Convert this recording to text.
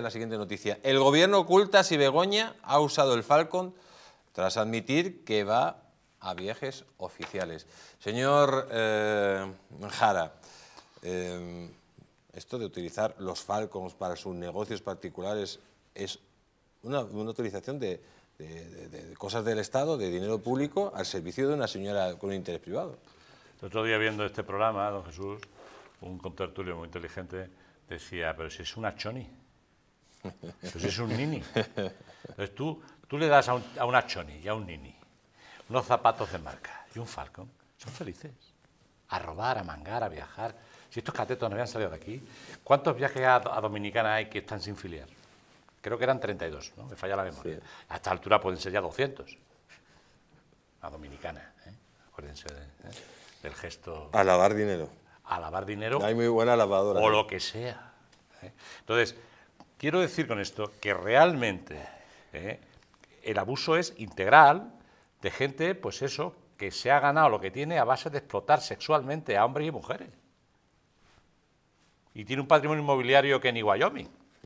la siguiente noticia. El gobierno oculta si Begoña ha usado el Falcon tras admitir que va a viajes oficiales. Señor eh, Jara, eh, esto de utilizar los Falcons para sus negocios particulares es una, utilización de, cosas del Estado, de dinero público, al servicio de una señora con un interés privado. El otro día viendo este programa, don Jesús, un contertulio muy inteligente decía, pero si es una choni. Pues es un nini. tú, tú le das a, un, a una choni y a un nini unos zapatos de marca y un falcón, son felices. A robar, a mangar, a viajar. Si estos catetos no habían salido de aquí, ¿cuántos viajes a, Dominicana hay que están sin filiar? Creo que eran 32, ¿no? Me falla la memoria. A esta altura pueden ser ya 200. A Dominicana, ¿eh? Acuérdense ¿eh? del gesto. A lavar dinero. A lavar dinero. Hay muy buena lavadora. O ¿eh? lo que sea. ¿eh? Entonces, Quiero decir con esto que realmente eh, el abuso es integral de gente, pues eso, que se ha ganado lo que tiene a base de explotar sexualmente a hombres y mujeres. Y tiene un patrimonio inmobiliario que ni Wyoming.